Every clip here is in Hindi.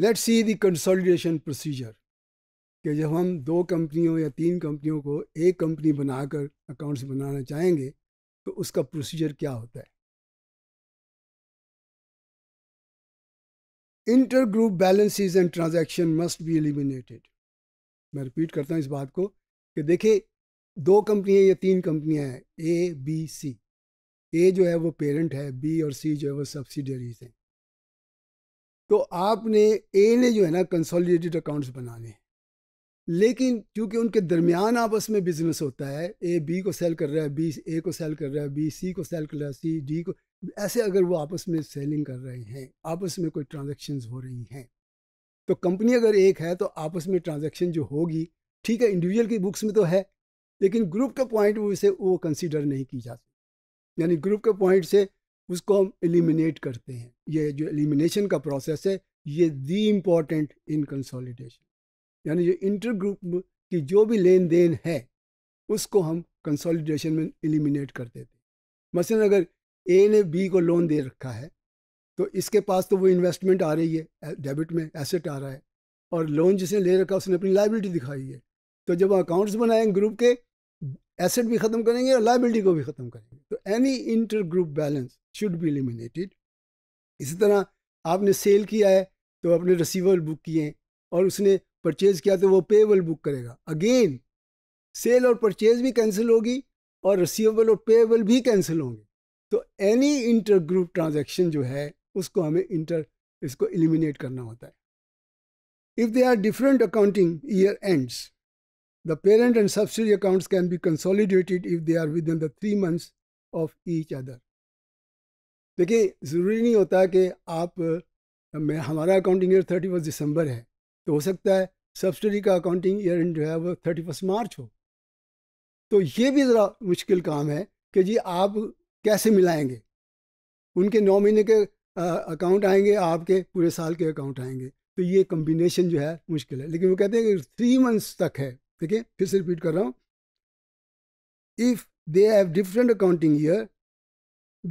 Late see the consolidation procedure कि जब हम दो कंपनियों या तीन कंपनियों को एक कंपनी बनाकर अकाउंट्स बनाना चाहेंगे तो उसका प्रोसीजर क्या होता है inter group balances and transaction must be eliminated मैं रिपीट करता हूँ इस बात को कि देखिए दो कंपनियाँ या तीन कंपनियाँ हैं ए बी सी ए जो है वो पेरेंट है बी और सी जो है वो सब्सिडरीज हैं तो आपने ए ने जो है ना कंसोलिडेटेड अकाउंट्स बनाने लेकिन क्योंकि उनके दरमियान आपस में बिजनेस होता है ए बी को सेल कर रहा है बी ए को सेल कर रहा है बी सी को सेल कर रहा है सी डी को ऐसे अगर वो आपस में सेलिंग कर रहे हैं आपस में कोई ट्रांजेक्शन हो रही हैं तो कंपनी अगर एक है तो आपस में ट्रांजेक्शन जो होगी ठीक है इंडिविजुअल की बुक्स में तो है लेकिन ग्रुप के पॉइंट से वो कंसिडर नहीं की जाती यानी ग्रुप के पॉइंट से उसको हम एलिमिनेट करते हैं ये जो एलिमिनेशन का प्रोसेस है ये दी इम्पॉर्टेंट इन कंसोलिडेशन यानी जो इंटर ग्रुप की जो भी लेन देन है उसको हम कंसोलिडेशन में एलिमिनेट कर देते हैं मसलन अगर ए ने बी को लोन दे रखा है तो इसके पास तो वो इन्वेस्टमेंट आ रही है डेबिट में एसेट आ रहा है और लोन जिसने ले रखा उसने अपनी लाइबिलिटी दिखाई है तो जब अकाउंट्स बनाए ग्रुप के एसेट भी खत्म करेंगे और लाइबिलिटी को भी खत्म करेंगे तो any inter group balance should be eliminated इसी तरह आपने सेल किया है तो आपने रिसीवल बुक किए और उसने परचेज़ किया तो वो पेबल बुक करेगा अगेन सेल और परचेज भी कैंसिल होगी और रिसीवेबल और पेबल भी कैंसिल होंगे तो एनी इंटर ग्रुप ट्रांजेक्शन जो है उसको हमें इंटर इसको एलिमिनेट करना होता है if they are different accounting year ends The parent and subsidiary accounts can be consolidated if they are within the three months of each other. देखिए ज़रूरी नहीं होता कि आप मैं हमारा अकाउंटिंग ईयर थर्टी फर्स्ट दिसंबर है तो हो सकता है सब्सिडी का अकाउंटिंग ईयर जो है वो थर्टी फर्स्ट मार्च हो तो ये भी ज़रा मुश्किल काम है कि जी आप कैसे मिलाएंगे उनके नौ महीने के अकाउंट आएंगे आपके पूरे साल के अकाउंट आएंगे तो ये कम्बिनेशन जो है मुश्किल है लेकिन वो कहते हैं कि थ्री मंथ्स तक है देखिए फिर से रिपीट कर रहा हूँ if they have different accounting year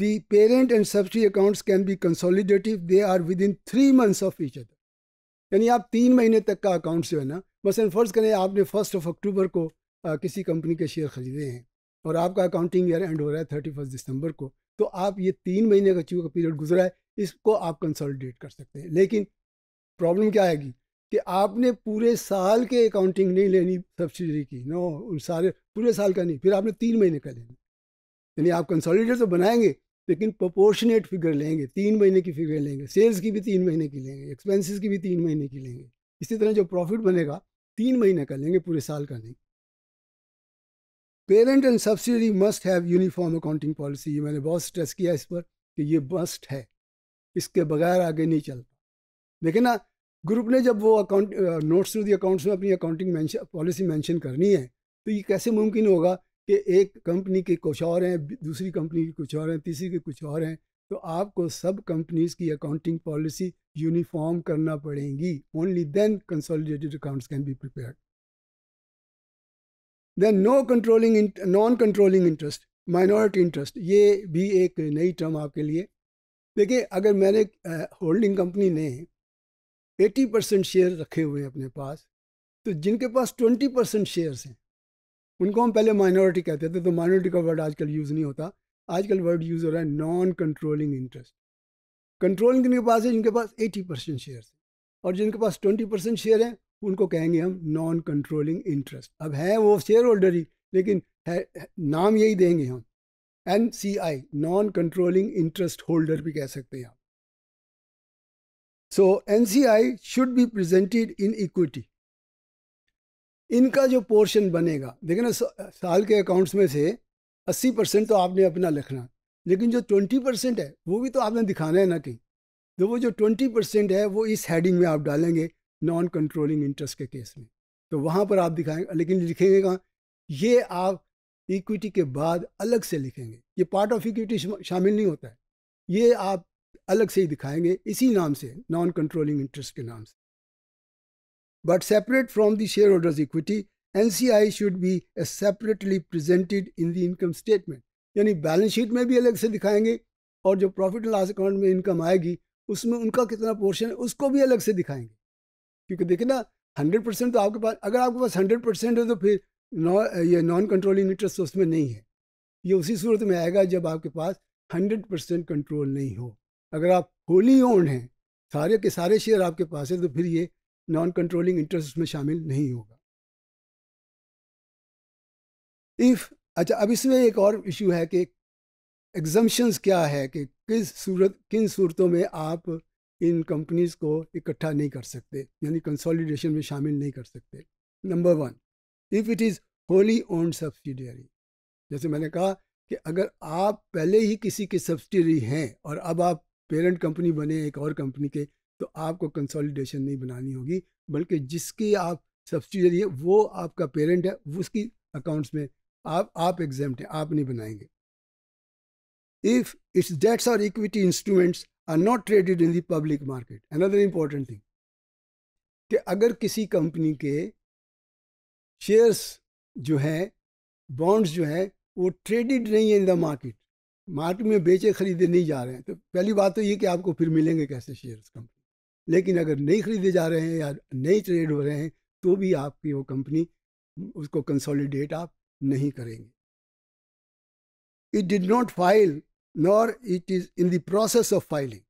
the parent and subsidy accounts can be consolidative they are within three months of each other यानी आप तीन महीने तक का अकाउंट्स जो है ना बस फर्ज करें आपने फर्स्ट ऑफ अक्टूबर को आ, किसी कंपनी के शेयर खरीदे हैं और आपका अकाउंटिंग ईयर एंड हो रहा है थर्टी फर्स्ट दिसंबर को तो आप ये तीन महीने का चूँकि पीरियड गुजरा है इसको आप कंसोलिडेट कर सकते हैं लेकिन प्रॉब्लम क्या आएगी कि आपने पूरे साल के अकाउंटिंग नहीं लेनी सब्सिडी की नो उन सारे पूरे साल का नहीं फिर आपने तीन महीने का लेना यानी आप कंसोलिडेट तो बनाएंगे लेकिन प्रोपोर्शनेट फिगर लेंगे तीन महीने की फिगर लेंगे सेल्स की भी तीन महीने की लेंगे एक्सपेंसेस की भी तीन महीने की लेंगे इसी तरह जो प्रॉफिट बनेगा तीन महीने का लेंगे पूरे साल का नहीं parent and subsidy must have uniform accounting policy ये मैंने बहुत स्ट्रेस किया इस पर कि ये मस्ट है इसके बगैर आगे नहीं चलता लेकिन ना ग्रुप ने जब वो account notes to the accounts में अपनी अकाउंटिंग पॉलिसी मेंशन करनी है तो ये कैसे मुमकिन होगा कि एक कंपनी के कुछ और हैं दूसरी कंपनी के कुछ और हैं तीसरी के कुछ और हैं तो आपको सब कंपनीज की अकाउंटिंग पॉलिसी यूनिफॉर्म करना पड़ेगी only then consolidated accounts can be prepared then no controlling non controlling interest minority interest ये भी एक नई टर्म आपके लिए देखिए अगर मैंने होल्डिंग कंपनी ने एटी परसेंट शेयर रखे हुए हैं अपने पास तो जिनके पास ट्वेंटी परसेंट शेयर्स हैं उनको हम पहले माइनॉरिटी कहते थे तो माइनॉरिटी का वर्ड आजकल यूज़ नहीं होता आजकल वर्ड यूज़ हो रहा है नॉन कंट्रोलिंग इंटरेस्ट कंट्रोलिंग जिनके पास है जिनके पास एटी परसेंट शेयर और जिनके पास ट्वेंटी परसेंट शेयर हैं उनको कहेंगे हम नॉन कंट्रोलिंग इंटरेस्ट अब है वो शेयर होल्डर ही लेकिन है, नाम यही देंगे हम N C I non controlling interest holder भी कह सकते हैं आप C I should be presented in equity इनका जो पोर्शन बनेगा देखें ना साल के अकाउंट्स में से 80 परसेंट तो आपने अपना लिखना लेकिन जो 20 परसेंट है वो भी तो आपने दिखाना है ना कहीं तो वो जो 20 परसेंट है वो इस हेडिंग में आप डालेंगे नॉन कंट्रोलिंग इंटरेस्ट के केस में तो वहाँ पर आप दिखाएंगे लेकिन लिखेंगे कहाँ ये आप इक्विटी के बाद अलग से लिखेंगे ये पार्ट ऑफ इक्विटी शामिल नहीं होता है ये आप अलग से ही दिखाएंगे इसी नाम से नॉन कंट्रोलिंग इंटरेस्ट के नाम से but separate from the shareholders equity NCI should be separately presented in the income statement यानी बैलेंस शीट में भी अलग से दिखाएंगे और जो प्रॉफिट लॉस अकाउंट में इनकम आएगी उसमें उनका कितना पोर्शन है उसको भी अलग से दिखाएंगे क्योंकि देखिए ना हंड्रेड परसेंट तो आपके पास अगर आपके पास हंड्रेड परसेंट है तो फिर नॉ ये नॉन कंट्रोलिंग इंटरेस्ट उसमें नहीं है ये उसी सूरत में आएगा जब आपके पास हंड्रेड परसेंट कंट्रोल नहीं हो अगर आप होली ओन हैं सारे के सारे शेयर आपके पास है तो फिर ये नॉन कंट्रोलिंग इंटरेस्ट में शामिल नहीं होगा इफ अच्छा अब इसमें एक और इशू है कि एग्जम्पन्स क्या है कि किस सूरत किन सूरतों में आप इन कंपनीज को इकट्ठा नहीं कर सकते यानी कंसोलिडेशन में शामिल नहीं कर सकते number one if it is wholly own subsidiary जैसे मैंने कहा कि अगर आप पहले ही किसी के सब्सिडरी हैं और अब आप पेरेंट कंपनी बने एक और कंपनी के तो आपको कंसोलिडेशन नहीं बनानी होगी बल्कि जिसकी आप सब्सिडरी है वो आपका पेरेंट है उसकी अकाउंट्स में आप आप एग्जाम हैं आप नहीं बनाएंगे इफ़ इट्स डेट्स और equity instruments are not traded in the public market another important thing कि अगर किसी कंपनी के शेयर्स जो हैं बॉन्ड्स जो हैं वो ट्रेडेड नहीं है इन द मार्केट मार्केट में बेचे खरीदे नहीं जा रहे हैं तो पहली बात तो ये कि आपको फिर मिलेंगे कैसे शेयर्स कंपनी लेकिन अगर नहीं खरीदे जा रहे हैं या नहीं ट्रेड हो रहे हैं तो भी आपकी वो कंपनी उसको कंसोलिडेट आप नहीं करेंगे it did not file nor it is in the process of filing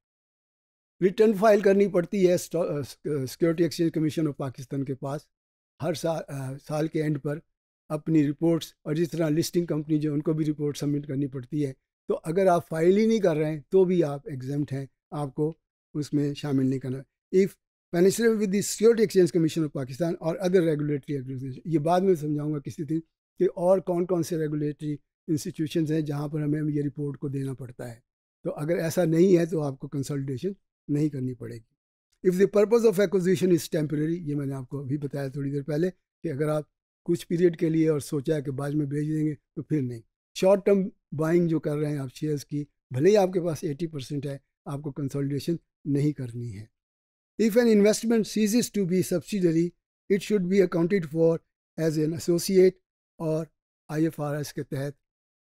return file करनी पड़ती है security exchange commission of Pakistan के पास हर साल आ, साल के एंड पर अपनी रिपोर्ट्स और जिस तरह लिस्टिंग कंपनी जो उनको भी रिपोर्ट सबमिट करनी पड़ती है तो अगर आप फाइल ही नहीं कर रहे हैं तो भी आप एग्जाम हैं आपको उसमें शामिल नहीं करना इफ़ पेनिसुलर with the security exchange commission of Pakistan और अदर रेगुलेटरी एग्रीमेंट ये बाद में समझाऊंगा किसी दिन कि और कौन कौन से रेगुलेटरी इंस्टीट्यूशन हैं जहाँ पर हमें ये रिपोर्ट को देना पड़ता है तो अगर ऐसा नहीं है तो आपको कंसल्टेशन नहीं करनी पड़ेगी if the purpose of acquisition is temporary ये मैंने आपको अभी बताया थोड़ी देर पहले कि अगर आप कुछ पीरियड के लिए और सोचा है कि बाद में भेज देंगे तो फिर नहीं शॉर्ट टर्म बाइंग जो कर रहे हैं आप शेयर्स की भले ही आपके पास 80 परसेंट है आपको कंसोलिडेशन नहीं करनी है if an investment ceases to be subsidiary it should be accounted for as an associate और आईएफआरएस के तहत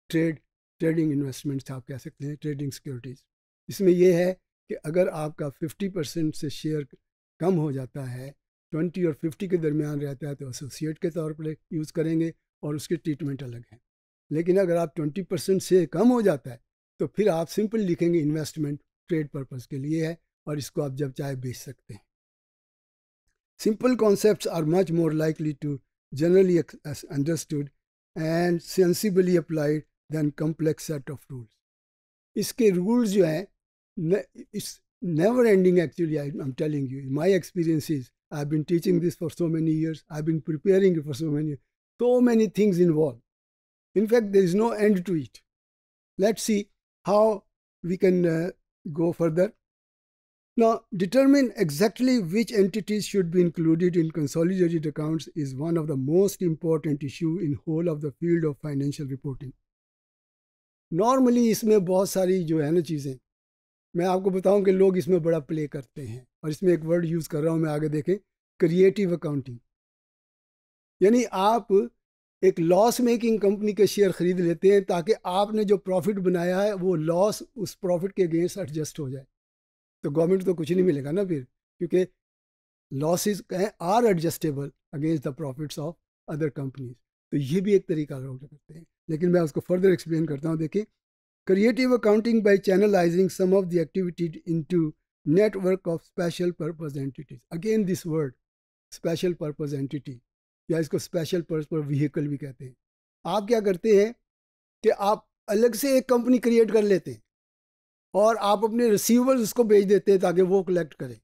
ट्रेड ट्रेडिंग इन्वेस्टमेंट्स आप कह सकते हैं ट्रेडिंग सिक्योरिटीज़ इसमें यह है कि अगर आपका 50 परसेंट से शेयर कम हो जाता है 20 और 50 के दरमियान रहता है तो एसोसिएट के तौर पर यूज़ करेंगे और उसके ट्रीटमेंट अलग है लेकिन अगर आप 20 परसेंट से कम हो जाता है तो फिर आप सिंपल लिखेंगे इन्वेस्टमेंट ट्रेड पर्पज़ के लिए है और इसको आप जब चाहे बेच सकते हैं simple concept are much more likely to generally understood and sensibly applied than complex set of rules इसके रूल्स जो हैं इस never ending actually I am telling you my experience is I been teaching this for so many years I been preparing for so many so many things involve In fact, there is no end to it. Let's see how we can uh, go further. Now, determine exactly which entities should be included in consolidated accounts is one of the most important issue in whole of the field of financial reporting. Normally इसमें बहुत सारी जो है ना चीज़ें मैं आपको बताऊं कि लोग इसमें बड़ा प्ले करते हैं और इसमें एक वर्ड यूज़ कर रहा हूं मैं आगे देखें क्रिएटिव अकाउंटिंग यानी आप एक लॉस मेकिंग कंपनी के शेयर खरीद लेते हैं ताकि आपने जो प्रॉफिट बनाया है वो लॉस उस प्रॉफिट के अगेंस्ट एडजस्ट हो जाए तो गवर्नमेंट तो कुछ नहीं मिलेगा ना फिर क्योंकि कहें are adjustable against the profits of other companies तो ये भी एक तरीका लोग करते हैं लेकिन मैं उसको फर्दर एक्सप्लेन करता हूँ देखिए creative accounting by channelizing some of the activity to network of special purpose entities again this word special purpose entity या इसको स्पेशल पर्स पर व्हीकल भी कहते हैं आप क्या करते हैं कि आप अलग से एक कंपनी क्रिएट कर लेते हैं और आप अपने रिसीवर्स उसको भेज देते हैं ताकि वो कलेक्ट करें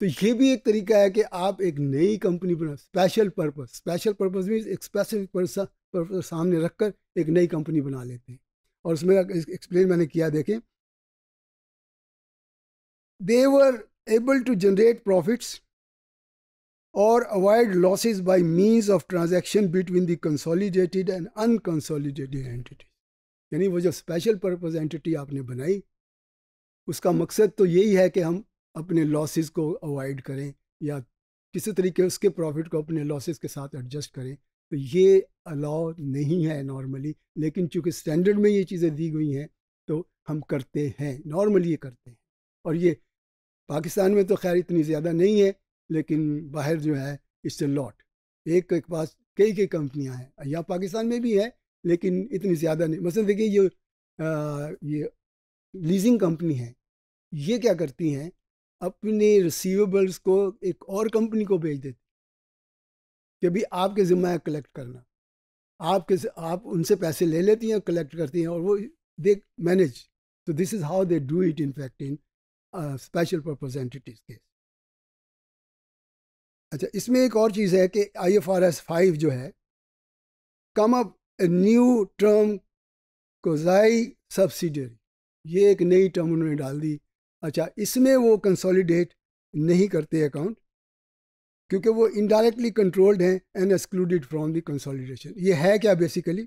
तो ये भी एक तरीका है कि आप एक नई कंपनी बना special purpose special purpose mean एक स्पेसिफिक पर्पस सामने रख कर एक नई कंपनी बना लेते हैं और उसमें एक्सप्लेन मैंने किया देखें they're able to generate profits or avoid losses by means of transaction between the consolidated and unconsolidated entities यानी वो जो स्पेशल पर्पस एंटिटी आपने बनाई उसका मकसद तो यही है कि हम अपने लॉसेस को अवॉइड करें या किसी तरीके उसके प्रॉफिट को अपने लॉसेस के साथ एडजस्ट करें तो ये अलाउ नहीं है नॉर्मली लेकिन चूंकि स्टैंडर्ड में ये चीज़ें दी गई हैं तो हम करते हैं नॉर्मली ये करते हैं और ये पाकिस्तान में तो खैर इतनी ज़्यादा नहीं है लेकिन बाहर जो है इससे लॉट एक के पास कई कई कंपनियां हैं यहाँ पाकिस्तान में भी है लेकिन इतनी ज़्यादा नहीं मसल देखिए ये आ, ये लीजिंग कंपनी है ये क्या करती हैं अपने रिसीवेबल्स को एक और कंपनी को भेज देती कि भी आपके ज़िम्मा है कलेक्ट करना आपके आप उनसे पैसे ले लेती हैं कलेक्ट करती हैं और वो दे मैनेज तो this is how they do it in fact in special purpose entities case अच्छा इसमें एक और चीज़ है कि I F R S five जो है come up new term quasi subsidiary ये एक नई टर्म उन्होंने डाल दी अच्छा इसमें वो कंसोलिडेट नहीं करते अकाउंट क्योंकि वो इनडायरेक्टली कंट्रोल्ड हैं and excluded from the consolidation ये है क्या basically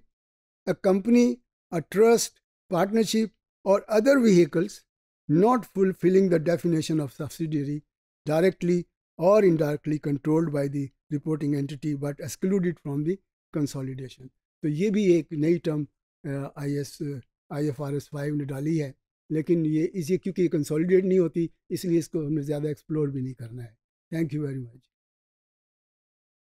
a company a trust partnership और other vehicles not fulfilling the definition of subsidiary directly or indirectly controlled by the reporting entity but excluded from the consolidation तो ये भी एक नई term I S I F R S five ने डाली है लेकिन ये इसे क्योंकि कंसोलिडेट नहीं होती इसलिए इसको हमने ज़्यादा एक्सप्लोर भी नहीं करना है थैंक यू वेरी मच